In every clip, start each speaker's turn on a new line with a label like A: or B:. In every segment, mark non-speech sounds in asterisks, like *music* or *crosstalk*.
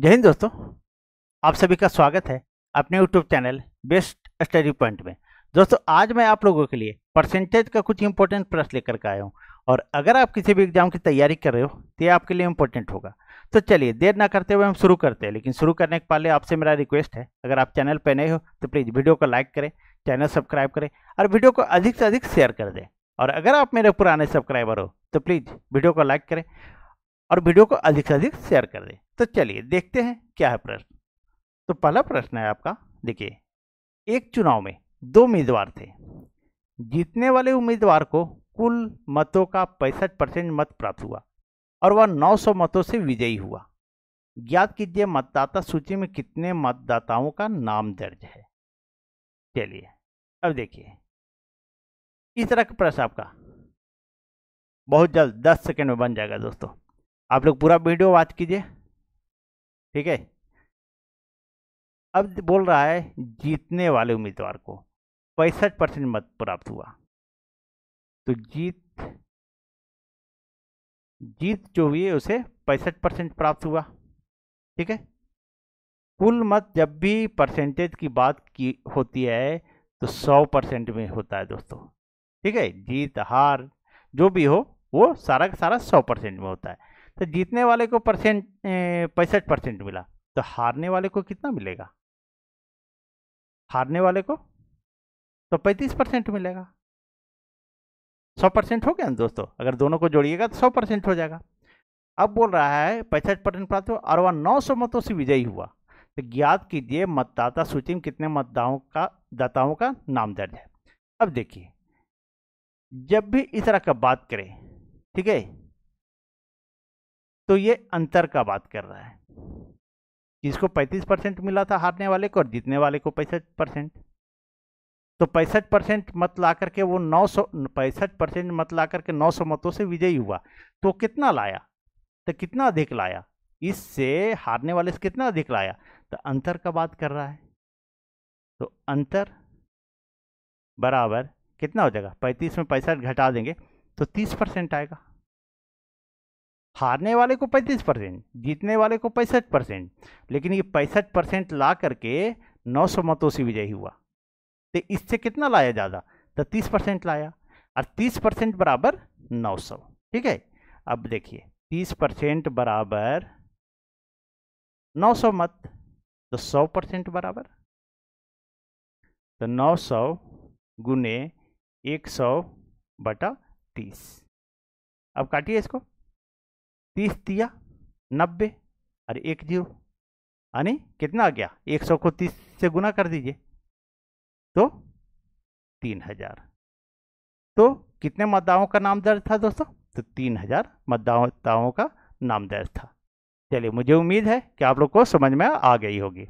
A: जय हिंद दोस्तों आप
B: सभी का स्वागत है अपने YouTube channel Best Study Point में दोस्तों आज मैं आप लोगों के लिए परसेंटेज का कुछ इंपॉर्टेंट प्रश्न लेकर के आया हूँ और अगर आप किसी भी एग्जाम की तैयारी कर रहे हो तो ये आपके लिए इम्पोर्टेंट होगा तो चलिए देर ना करते हुए हम शुरू करते हैं लेकिन शुरू करने के पहले आपसे मेरा रिक्वेस्ट है अगर आप चैनल पर नए हो तो प्लीज़ वीडियो को लाइक करें चैनल सब्सक्राइब करें और वीडियो को अधिक से अधिक शेयर कर दें और अगर आप मेरे पुराने सब्सक्राइबर हो तो प्लीज़ वीडियो को लाइक करें और वीडियो को अधिक से अधिक शेयर कर दें तो चलिए देखते हैं क्या है प्रश्न तो पहला प्रश्न है आपका देखिए एक चुनाव में दो उम्मीदवार थे जीतने वाले उम्मीदवार को कुल मतों का पैंसठ परसेंट मत प्राप्त हुआ और वह 900 मतों से विजयी हुआ ज्ञात कीजिए मतदाता सूची में कितने मतदाताओं का नाम दर्ज है चलिए अब देखिए इस तरह का प्रश्न आपका बहुत जल्द 10 सेकंड में बन जाएगा दोस्तों आप लोग पूरा वीडियो वाच कीजिए ठीक है अब बोल रहा है जीतने वाले उम्मीदवार को पैंसठ परसेंट मत प्राप्त
A: हुआ तो जीत जीत
B: जो हुई है उसे पैंसठ परसेंट प्राप्त हुआ ठीक है कुल मत जब भी परसेंटेज की बात की होती है तो सौ परसेंट में होता है दोस्तों ठीक है जीत हार जो भी हो वो सारा का सारा सौ परसेंट में होता है तो जीतने वाले को परसेंट पैंसठ परसेंट मिला तो हारने वाले को कितना मिलेगा हारने वाले को तो पैंतीस परसेंट मिलेगा सौ परसेंट हो गया ना दोस्तों अगर दोनों को जोड़िएगा तो सौ परसेंट हो जाएगा अब बोल रहा है पैंसठ परसेंट प्राप्त हुआ और वह नौ सौ मतों से विजयी हुआ तो ज्ञात कीजिए मतदाता सूची में कितने मतदाओं का दाताओं का नाम दर्ज है अब देखिए जब भी इस तरह का बात करें ठीक है तो ये अंतर का बात कर रहा है जिसको 35 परसेंट मिला था हारने वाले को और जीतने वाले को पैंसठ परसेंट तो पैंसठ परसेंट मत ला करके वो नौ सौ पैंसठ परसेंट मत ला करके नौ सौ मतों से विजयी हुआ तो कितना लाया तो कितना अधिक लाया इससे हारने वाले से कितना अधिक लाया तो अंतर का बात कर रहा है तो अंतर बराबर कितना हो जाएगा पैंतीस में पैंसठ घटा देंगे तो तीस परसेंट आएगा हारने वाले को 35 परसेंट जीतने वाले को पैंसठ परसेंट लेकिन ये पैंसठ परसेंट ला करके नौ सौ मतों से विजयी हुआ तो इससे कितना लाया ज़्यादा तो तीस परसेंट लाया और तीस परसेंट बराबर नौ सौ ठीक है अब देखिए तीस परसेंट बराबर नौ सौ मत तो सौ परसेंट बराबर तो नौ सौ गुने एक सौ बटा तीस अब काटिए इसको तीस दिया नब्बे और एक जीरो यानी कितना आ गया एक सौ को तीस से गुना कर दीजिए तो तीन हजार तो कितने मतदाताओं का नाम दर्ज था दोस्तों तो तीन हजार मतदाताओं का नाम दर्ज था चलिए मुझे उम्मीद है कि आप लोग को समझ में आ गई होगी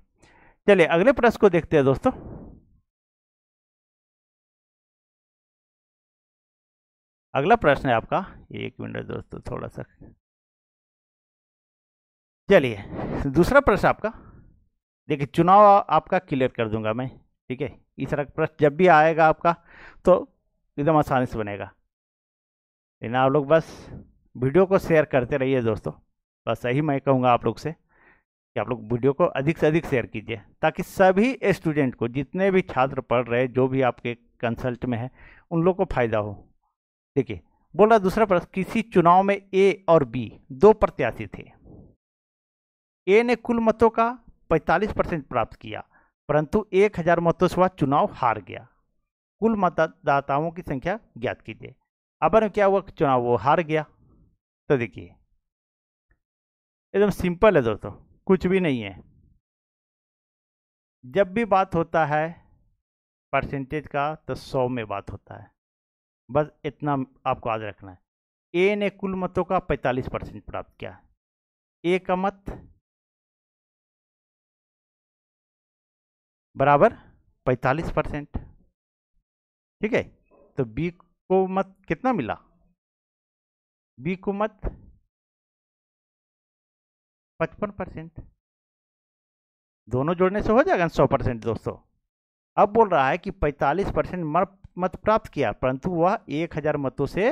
B: चलिए अगले प्रश्न को देखते हैं दोस्तों
A: अगला प्रश्न है आपका एक मिनट दोस्तों थोड़ा सा
B: चलिए दूसरा प्रश्न आपका देखिए चुनाव आपका क्लियर कर दूंगा मैं ठीक है इस तरह का प्रश्न जब भी आएगा आपका तो एकदम आसानी से बनेगा लेकिन आप लोग बस वीडियो को शेयर करते रहिए दोस्तों बस यही मैं कहूँगा आप लोग से कि आप लोग वीडियो को अधिक से अधिक शेयर कीजिए ताकि सभी स्टूडेंट को जितने भी छात्र पढ़ रहे जो भी आपके कंसल्ट में है उन लोग को फ़ायदा हो देखिए बोला दूसरा प्रश्न किसी चुनाव में ए और बी दो प्रत्याशी थे ए ने कुल मतों का 45 परसेंट प्राप्त किया परंतु 1000 मतों से वह चुनाव हार गया कुल मतदाताओं की संख्या ज्ञात कीजिए अब क्या हुआ चुनाव वो हार गया तो देखिए एकदम सिंपल है दोस्तों कुछ भी नहीं है जब भी बात होता है परसेंटेज का तो सौ में बात होता है बस इतना आपको याद रखना है ए ने कुल मतों का 45
A: परसेंट प्राप्त किया ए का मत बराबर 45 परसेंट ठीक है तो बी को मत कितना मिला बी को मत
B: पचपन परसेंट दोनों जोड़ने से हो जाएगा सौ परसेंट दोस्तों अब बोल रहा है कि 45 परसेंट मत प्राप्त किया परंतु वह एक हजार मतों से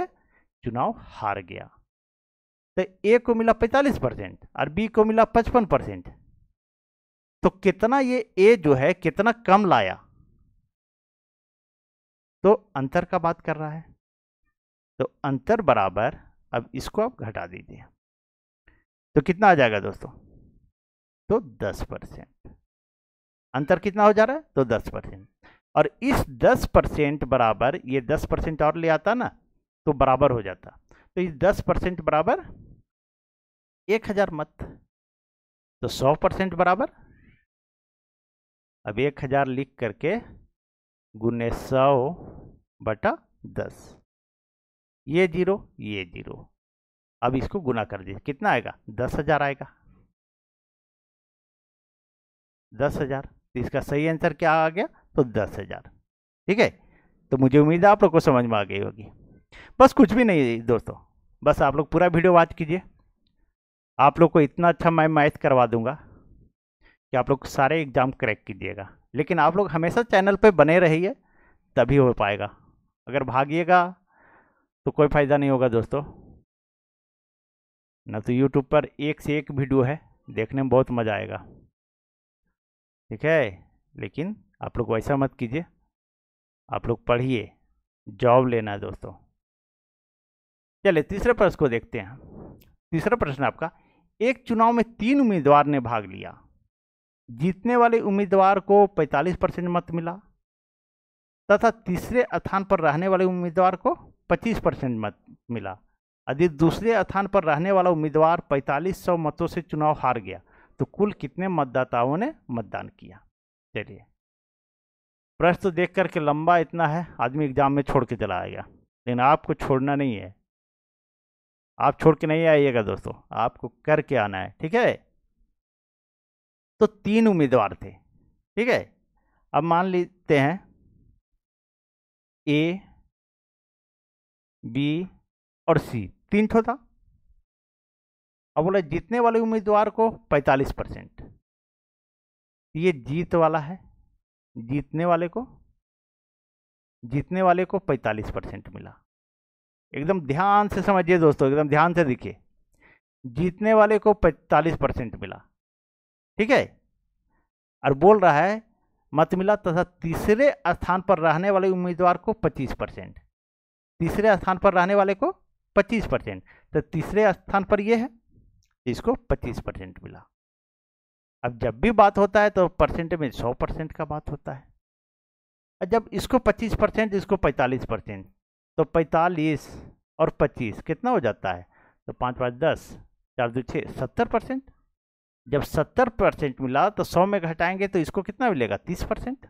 B: चुनाव हार गया तो ए को मिला 45 परसेंट और बी को मिला 55 परसेंट तो कितना ये ए जो है कितना कम लाया तो अंतर का बात कर रहा है तो अंतर बराबर अब इसको आप घटा दीजिए तो कितना आ जाएगा दोस्तों तो 10 परसेंट अंतर कितना हो जा रहा है तो 10 परसेंट और इस 10 परसेंट बराबर ये 10 परसेंट और ले आता ना तो बराबर हो जाता तो इस 10 परसेंट बराबर एक हजार मत तो 100 परसेंट बराबर अब एक हजार लिख करके गुने सौ बटा दस ये जीरो ये जीरो अब इसको गुना कर दीजिए कितना आएगा दस हजार आएगा दस हजार तो इसका सही आंसर क्या आ गया तो दस हजार ठीक है तो मुझे उम्मीद है आप लोग को समझ में आ गई होगी बस कुछ भी नहीं दोस्तों बस आप लोग पूरा वीडियो वाच कीजिए आप लोग को इतना अच्छा मैं मैथ करवा दूंगा कि आप लोग सारे एग्ज़ाम क्रैक कीजिएगा लेकिन आप लोग हमेशा चैनल पे बने रहिए तभी हो पाएगा अगर भागिएगा तो कोई फ़ायदा नहीं होगा दोस्तों ना तो यूट्यूब पर एक से एक वीडियो है देखने में बहुत मज़ा आएगा ठीक है लेकिन आप लोग वैसा मत कीजिए आप लोग पढ़िए जॉब लेना है दोस्तों चलिए तीसरे प्रश्न को देखते हैं तीसरा प्रश्न आपका एक चुनाव में तीन उम्मीदवार ने भाग लिया जीतने वाले उम्मीदवार को 45 परसेंट मत मिला तथा तीसरे स्थान पर रहने वाले उम्मीदवार को 25 परसेंट मत मिला यदि दूसरे स्थान पर रहने वाला उम्मीदवार 4500 मतों से चुनाव हार गया तो कुल कितने मतदाताओं ने मतदान किया चलिए प्रश्न तो देख करके लंबा इतना है आदमी एग्जाम में छोड़ के चला आएगा लेकिन आपको छोड़ना नहीं है आप छोड़ के नहीं आइएगा दोस्तों आपको करके आना है ठीक है तो तीन उम्मीदवार थे ठीक है अब मान लेते हैं ए
A: बी और सी तीन ठो था
B: अब बोला जीतने वाले उम्मीदवार को 45 परसेंट ये जीत वाला है जीतने वाले को जीतने वाले को 45 परसेंट मिला एकदम ध्यान से समझिए दोस्तों एकदम ध्यान से देखिए जीतने वाले को 45 परसेंट मिला ठीक है और बोल रहा है मत मिला तथा तीसरे स्थान पर रहने वाले उम्मीदवार को 25 परसेंट तीसरे स्थान पर रहने वाले को 25 परसेंट तो तीसरे स्थान पर यह है इसको 25 परसेंट मिला अब जब भी बात होता है तो परसेंट में 100 परसेंट का बात होता है और जब इसको 25 परसेंट इसको 45 परसेंट तो 45 और 25 कितना हो जाता है तो पाँच पाँच दस चार दो छः सत्तर परसेंट जब सत्तर परसेंट मिला तो सौ में घटाएंगे तो इसको कितना मिलेगा तीस परसेंट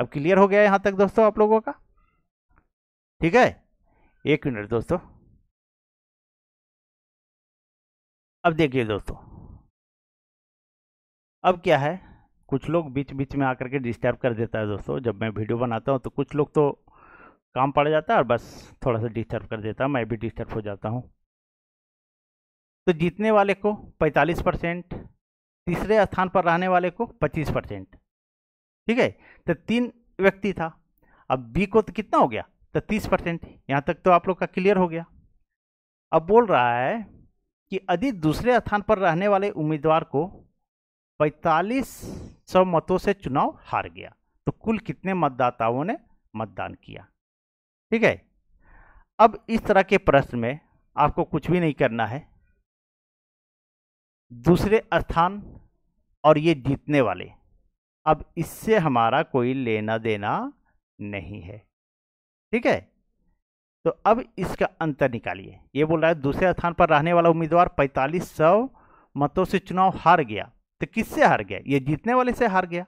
B: अब क्लियर हो गया यहाँ तक दोस्तों आप लोगों का
A: ठीक है एक मिनट दोस्तों
B: अब देखिए दोस्तों अब क्या है कुछ लोग बीच बीच में आकर के डिस्टर्ब कर देता है दोस्तों जब मैं वीडियो बनाता हूँ तो कुछ लोग तो काम पड़ जाता है और बस थोड़ा सा डिस्टर्ब कर देता है मैं भी डिस्टर्ब हो जाता हूँ तो जीतने वाले को 45 परसेंट तीसरे स्थान पर रहने वाले को 25 परसेंट ठीक है तो तीन व्यक्ति था अब बी को तो कितना हो गया तो 30 परसेंट यहाँ तक तो आप लोग का क्लियर हो गया अब बोल रहा है कि यदि दूसरे स्थान पर रहने वाले उम्मीदवार को पैंतालीस सौ मतों से चुनाव हार गया तो कुल कितने मतदाताओं ने मतदान किया ठीक है अब इस तरह के प्रश्न में आपको कुछ भी नहीं करना है दूसरे स्थान और ये जीतने वाले अब इससे हमारा कोई लेना देना नहीं है ठीक है तो अब इसका अंतर निकालिए ये बोल रहा है दूसरे स्थान पर रहने वाला उम्मीदवार पैंतालीस सौ मतों से चुनाव हार गया तो किससे हार गया ये जीतने वाले से हार गया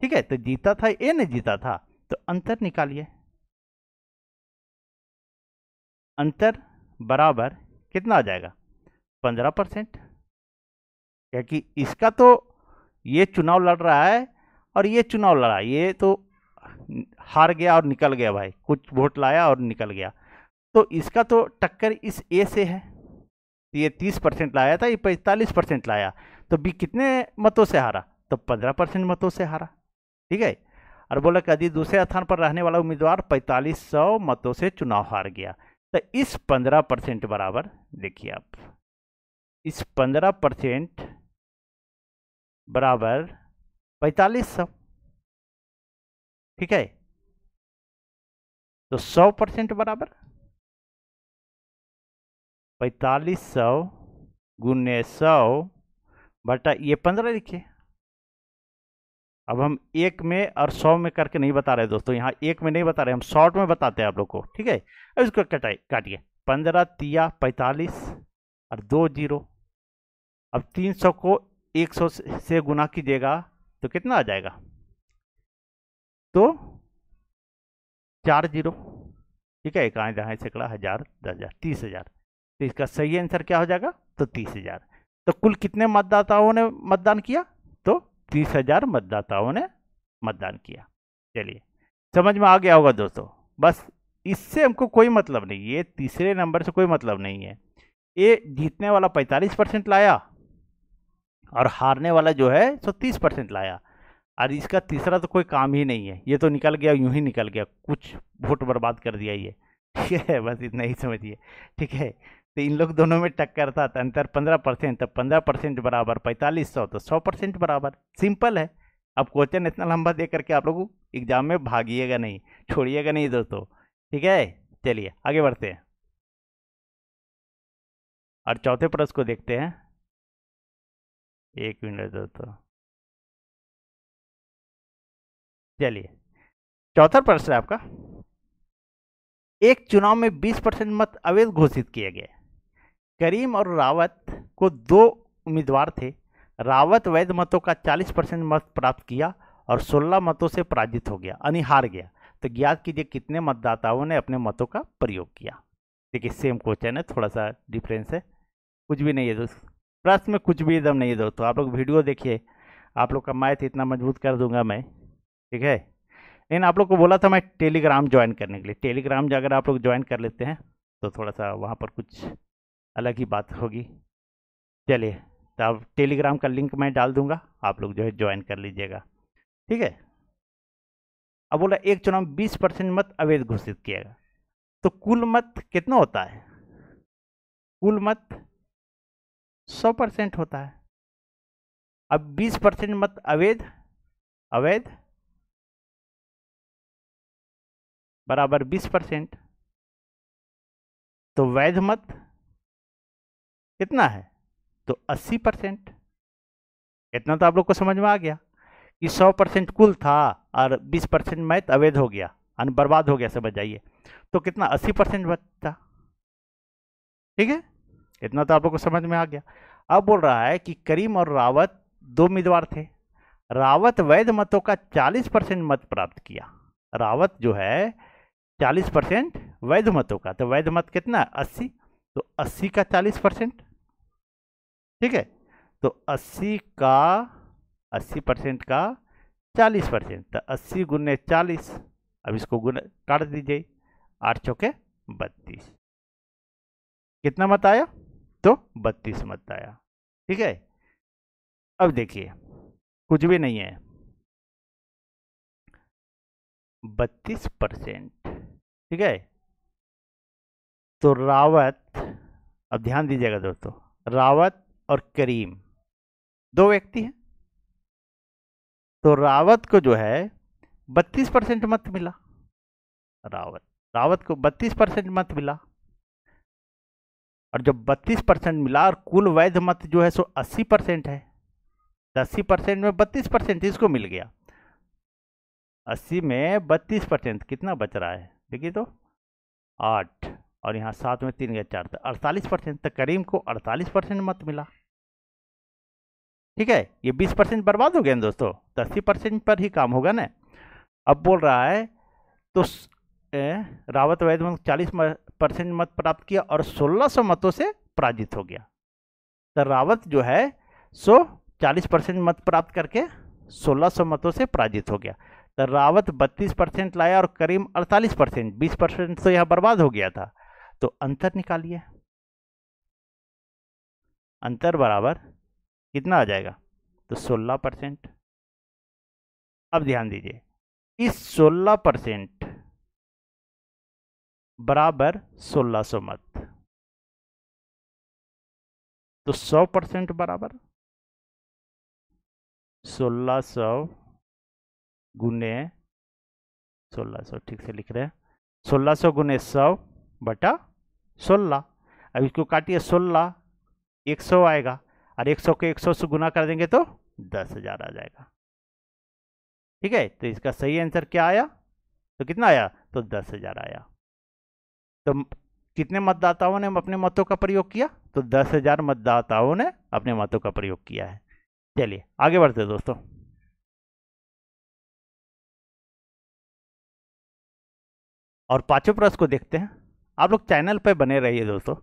B: ठीक है तो जीता था ये नहीं जीता था तो अंतर निकालिए अंतर बराबर कितना आ जाएगा पंद्रह परसेंट क्योंकि इसका तो ये चुनाव लड़ रहा है और ये चुनाव लड़ा ये तो हार गया और निकल गया भाई कुछ वोट लाया और निकल गया तो इसका तो टक्कर इस ए से है ये तीस परसेंट लाया था ये पैंतालीस परसेंट लाया तो बी कितने मतों से हारा तो पंद्रह परसेंट मतों से हारा ठीक है और बोला कि दूसरे स्थान पर रहने वाला उम्मीदवार पैंतालीस सौ मतों से चुनाव हार गया तो इस पंद्रह परसेंट बराबर देखिए आप इस पंद्रह परसेंट बराबर
A: पैतालीस सौ ठीक है
B: तो सौ परसेंट बराबर पैतालीस सौ गुने सौ बटा ये पंद्रह लिखिए अब हम एक में और सौ में करके नहीं बता रहे दोस्तों यहाँ एक में नहीं बता रहे हम शॉर्ट में बताते हैं आप लोग को ठीक है अब इसको कटाई काटिए पंद्रह तिया पैतालीस और दो जीरो अब तीन सौ को एक सौ से गुना कीजिएगा तो कितना आ जाएगा तो चार जीरो ठीक है एक आए जहाँ सैकड़ा हजार दस हजार तीस हजार तो इसका सही आंसर क्या हो जाएगा तो तीस हजार तो कुल कितने मतदाताओं ने मतदान किया तो तीस हजार मतदाताओं ने मतदान किया चलिए समझ में आ गया होगा दोस्तों बस इससे हमको कोई मतलब नहीं ये तीसरे नंबर से कोई मतलब नहीं है ये जीतने वाला पैंतालीस परसेंट लाया और हारने वाला जो है सो तीस परसेंट लाया और इसका तीसरा तो कोई काम ही नहीं है ये तो निकल गया यूं ही निकल गया कुछ वोट बर्बाद कर दिया ये *laughs* ठीक है बस इतना ही समझिए ठीक है तो इन लोग दोनों में टक्कर था तो अंतर पंद्रह परसेंट तो पंद्रह परसेंट बराबर पैंतालीस सौ तो सौ परसेंट बराबर सिंपल है अब क्वेश्चन इतना लंबा दे करके आप लोग एग्जाम में भागिएगा नहीं छोड़िएगा नहीं दोस्तों ठीक है चलिए आगे बढ़ते हैं
A: और चौथे प्रश्न को देखते हैं एक मिनट दोस्तों चलिए चौथा प्रश्न आपका
B: एक चुनाव में 20 परसेंट मत अवैध घोषित किया गया करीम और रावत को दो उम्मीदवार थे रावत वैध मतों का 40 परसेंट मत प्राप्त किया और 16 मतों से पराजित हो गया यानी हार गया तो ज्ञात कीजिए कितने मतदाताओं ने अपने मतों का प्रयोग किया देखिए सेम क्वेश्चन है थोड़ा सा डिफरेंस है कुछ भी नहीं है दोस्तों प्रश्न में कुछ भी एकदम नहीं दोस्तों आप लोग वीडियो देखिए आप लोग का मैथ इतना मजबूत कर दूंगा मैं ठीक है लेकिन आप लोग को बोला था मैं टेलीग्राम ज्वाइन करने के लिए टेलीग्राम अगर आप लोग ज्वाइन कर लेते हैं तो थोड़ा सा वहाँ पर कुछ अलग ही बात होगी चलिए तो आप टेलीग्राम का लिंक मैं डाल दूंगा आप लोग जो है ज्वाइन कर लीजिएगा ठीक है अब बोला एक चुनाव बीस परसेंट मत अवैध घोषित किएगा तो कुल मत कितना होता है कुल मत सौ परसेंट होता है अब बीस परसेंट
A: मत अवैध अवैध बराबर बीस परसेंट तो वैध मत
B: कितना है तो अस्सी परसेंट इतना तो आप लोग को समझ में आ गया कि सौ परसेंट कुल था और बीस परसेंट मैथ अवैध हो गया अन बर्बाद हो गया समझ जाइए तो कितना अस्सी परसेंट बचता ठीक है इतना तो आप लोग को समझ में आ गया अब बोल रहा है कि करीम और रावत दो उम्मीदवार थे रावत वैध मतों का 40 परसेंट मत प्राप्त किया रावत जो है 40 परसेंट वैध मतों का तो वैध मत कितना 80 तो 80 का 40 परसेंट ठीक है तो 80 का 80 परसेंट का 40 परसेंट तो अस्सी गुने चालीस अब इसको गुने काट दीजिए आठ चौके बत्तीस कितना मत आया
A: तो बत्तीस मत आया ठीक है अब देखिए कुछ भी नहीं है बत्तीस परसेंट
B: ठीक है तो रावत अब ध्यान दीजिएगा दोस्तों रावत और करीम दो व्यक्ति हैं तो रावत को जो है बत्तीस परसेंट मत मिला रावत रावत को बत्तीस परसेंट मत मिला और जब 32 परसेंट मिला और कुल वैध मत जो है सो 80 परसेंट है तो अस्सी परसेंट में 32 परसेंट इसको मिल गया 80 में 32 परसेंट कितना बच रहा है देखिए तो आठ और यहाँ सात में तीन गया चार तो अड़तालीस परसेंट तो करीम को अड़तालीस परसेंट मत मिला ठीक है ये बीस परसेंट बर्बाद हो गए दोस्तों तो अस्सी परसेंट पर ही काम होगा ना अब बोल रहा है तो रावत वैद्य चालीस परसेंट मत प्राप्त किया और 1600 मतों से पराजित हो गया तो रावत जो है सो 40 परसेंट मत प्राप्त करके 1600 मतों से पराजित हो गया तो रावत 32 परसेंट लाया और करीम 48 परसेंट बीस परसेंट तो यह बर्बाद हो गया था तो अंतर निकालिए अंतर बराबर कितना आ जाएगा तो 16 परसेंट अब ध्यान दीजिए इस 16 परसेंट
A: बराबर 1600 मत तो 100 परसेंट बराबर
B: 1600 गुने 1600 ठीक से लिख रहे हैं 1600 गुने सौ बटा सोलह अब इसको काटिए 16 100 आएगा और 100 को 100 से गुना कर देंगे तो 10000 आ जाएगा ठीक है तो इसका सही आंसर क्या आया तो कितना आया तो 10000 आया तो कितने मतदाताओं ने अपने मतों का प्रयोग किया तो दस हजार मतदाताओं ने अपने मतों का प्रयोग किया है चलिए आगे बढ़ते दोस्तों और पांचों प्रश्न को देखते हैं आप लोग चैनल पर बने रहिए दोस्तों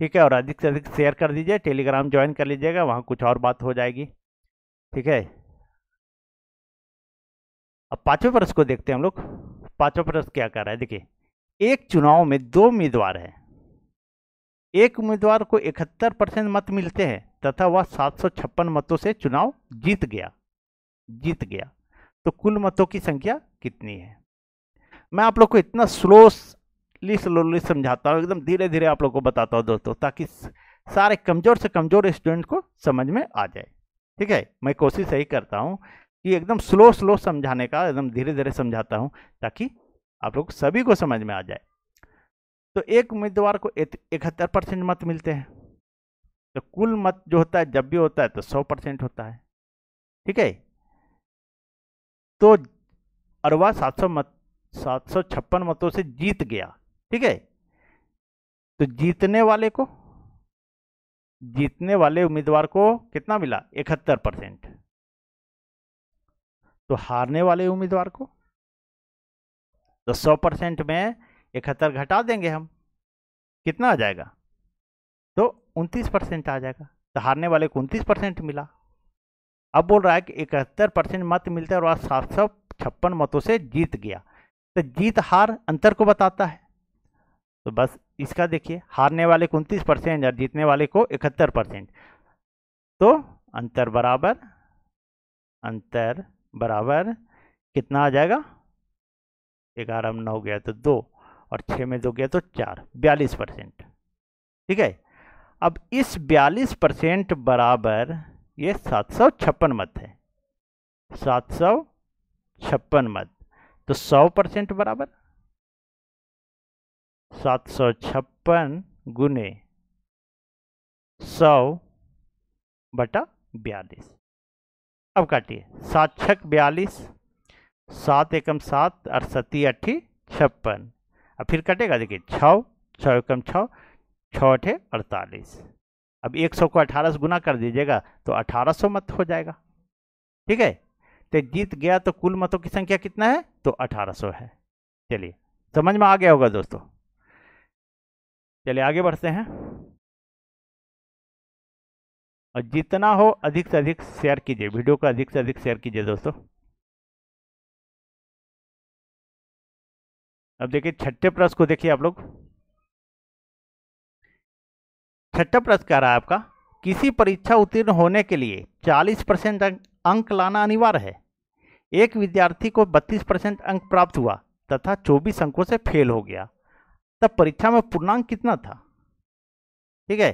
B: ठीक है और अधिक से अधिक शेयर कर दीजिए टेलीग्राम ज्वाइन कर लीजिएगा वहाँ कुछ और बात हो जाएगी ठीक है अब पांचों प्रश्न को देखते हैं हम लोग पांचों प्रश्न क्या कर रहा है देखिए एक चुनाव में दो उम्मीदवार हैं एक उम्मीदवार को इकहत्तर परसेंट मत मिलते हैं तथा वह सात मतों से चुनाव जीत गया जीत गया तो कुल मतों की संख्या कितनी है मैं आप लोग को इतना स्लोली स्लोली समझाता हूँ एकदम धीरे धीरे आप लोग को बताता हूँ दोस्तों ताकि सारे कमज़ोर से कमज़ोर स्टूडेंट को समझ में आ जाए ठीक है मैं कोशिश यही करता हूँ कि एकदम स्लो स्लो समझाने का एकदम धीरे धीरे समझाता हूँ ताकि आप लोग सभी को समझ में आ जाए तो एक उम्मीदवार को इकहत्तर परसेंट मत मिलते हैं तो कुल मत जो होता है जब भी होता है तो सौ परसेंट होता है ठीक है तो अरवा सात सौ मत सात सौ छप्पन मतों से जीत गया ठीक है तो जीतने वाले को जीतने वाले उम्मीदवार को कितना मिला इकहत्तर परसेंट तो हारने वाले उम्मीदवार को तो सौ परसेंट में इकहत्तर घटा देंगे हम कितना आ जाएगा तो उनतीस परसेंट आ जाएगा तो हारने वाले को उनतीस परसेंट मिला अब बोल रहा है कि इकहत्तर परसेंट मत मिलते और आज सात सौ छप्पन मतों से जीत गया तो जीत हार अंतर को बताता है तो बस इसका देखिए हारने वाले को उनतीस परसेंट और जीतने वाले को इकहत्तर परसेंट तो अंतर बराबर अंतर बराबर कितना आ जाएगा ग्यारह में नौ गया तो दो और छः में दो गया तो चार बयालीस परसेंट ठीक है अब इस बयालीस परसेंट बराबर ये सात सौ छप्पन मत है सात सौ छप्पन मत तो सौ परसेंट बराबर सात सौ छप्पन गुने सौ बटा बयालीस अब काटिए सात छक बयालीस सात एकम सात और सती अट्ठी छप्पन अब फिर कटेगा देखिए छः छः एकम छः छः अठे अड़तालीस अब एक सौ को अठारह से गुना कर दीजिएगा तो अठारह सौ मत हो जाएगा ठीक है तो जीत गया तो कुल मतों की संख्या कितना है तो अठारह सौ है चलिए समझ में आ गया होगा दोस्तों चलिए आगे बढ़ते हैं
A: और जितना हो अधिक से अधिक शेयर कीजिए वीडियो को अधिक से अधिक शेयर कीजिए दोस्तों अब
B: देखिए छठे प्रश्न को देखिए आप लोग छठा प्रश्न कह रहा है आपका किसी परीक्षा उत्तीर्ण होने के लिए 40 परसेंट अंक लाना अनिवार्य है एक विद्यार्थी को 32 परसेंट अंक प्राप्त हुआ तथा 24 अंकों से फेल हो गया तब परीक्षा में पूर्णांक कितना था ठीक है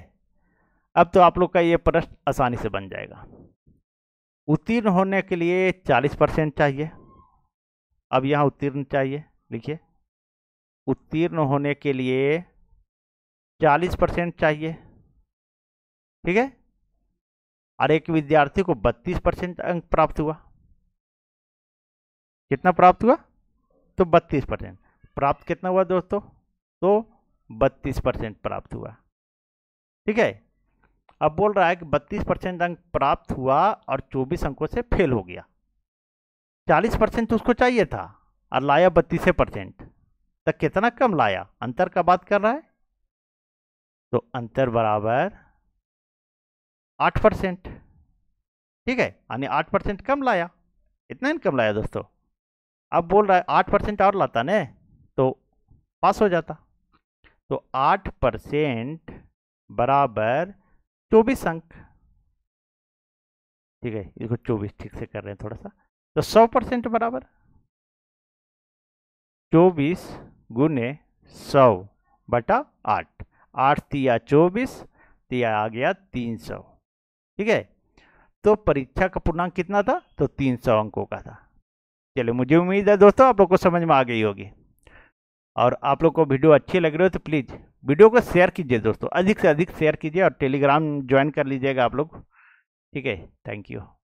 B: अब तो आप लोग का ये प्रश्न आसानी से बन जाएगा उत्तीर्ण होने के लिए 40 परसेंट चाहिए अब यहाँ उत्तीर्ण चाहिए लिखिए उत्तीर्ण होने के लिए 40 परसेंट चाहिए ठीक है और एक विद्यार्थी को 32 परसेंट अंक प्राप्त हुआ कितना प्राप्त हुआ तो 32 परसेंट प्राप्त कितना हुआ दोस्तों तो 32 परसेंट प्राप्त हुआ ठीक है अब बोल रहा है कि 32 परसेंट अंक प्राप्त हुआ और 24 अंकों से फेल हो गया 40 परसेंट तो उसको चाहिए था और लाया बत्तीस परसेंट तो कितना कम लाया अंतर का बात कर रहा है तो अंतर बराबर आठ परसेंट ठीक है यानी आठ परसेंट कम लाया इतना ही कम लाया दोस्तों अब बोल रहा है आठ परसेंट और लाता ने तो पास हो जाता तो आठ परसेंट बराबर चौबीस अंक ठीक है इसको चौबीस ठीक से कर रहे हैं थोड़ा सा तो सौ परसेंट बराबर चौबीस गुने सौ बटा आठ आठ तिया चौबीस तिया आ गया तीन सौ ठीक है तो परीक्षा का पूर्णांक कितना था तो तीन सौ अंकों का था चलो मुझे उम्मीद है दोस्तों आप लोग को समझ में आ गई होगी और आप लोग को वीडियो अच्छी लग रही हो तो प्लीज़ वीडियो को शेयर कीजिए दोस्तों अधिक से अधिक शेयर कीजिए और टेलीग्राम ज्वाइन कर लीजिएगा आप लोग ठीक है थैंक यू